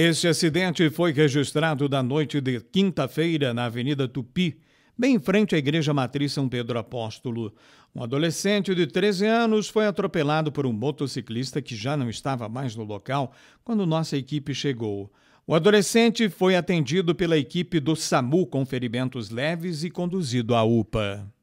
Este acidente foi registrado na noite de quinta-feira na Avenida Tupi, bem em frente à Igreja Matriz São Pedro Apóstolo. Um adolescente de 13 anos foi atropelado por um motociclista que já não estava mais no local quando nossa equipe chegou. O adolescente foi atendido pela equipe do SAMU com ferimentos leves e conduzido à UPA.